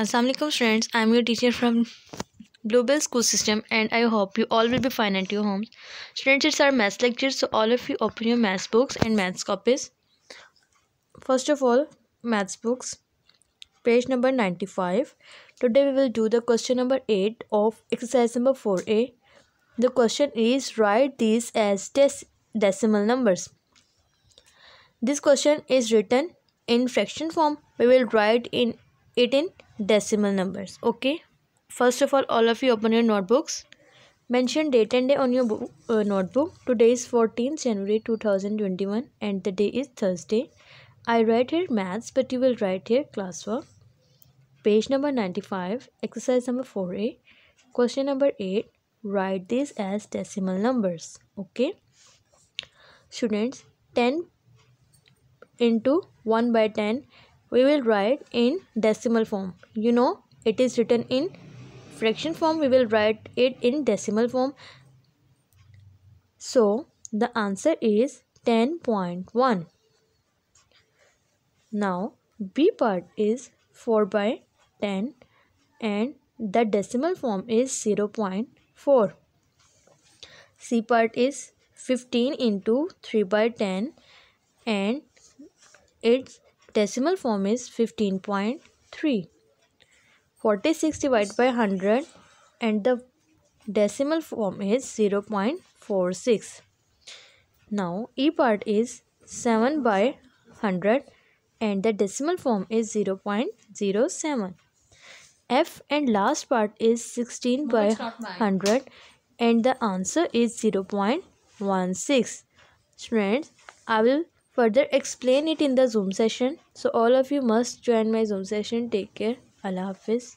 Assalamualaikum friends, I am your teacher from Bluebell School System and I hope you all will be fine at your homes. Students, it's our math lecture so all of you open your math books and math copies. First of all, math books, page number 95. Today we will do the question number 8 of exercise number 4a. The question is write these as decimal numbers. This question is written in fraction form. We will write in it in decimal numbers okay first of all all of you open your notebooks mention date and day on your book, uh, notebook today is 14th january 2021 and the day is thursday i write here maths but you will write here classwork page number 95 exercise number 4a question number 8 write these as decimal numbers okay students 10 into 1 by 10 we will write in decimal form. You know it is written in fraction form we will write it in decimal form. So the answer is 10.1. Now B part is 4 by 10 and the decimal form is 0 0.4. C part is 15 into 3 by 10 and it's decimal form is 15.3. 46 divided by 100 and the decimal form is 0.46. Now E part is 7 by 100 and the decimal form is 0.07. F and last part is 16 no, by 100 and the answer is 0.16. Friends, I will further explain it in the zoom session so all of you must join my zoom session take care allah hafiz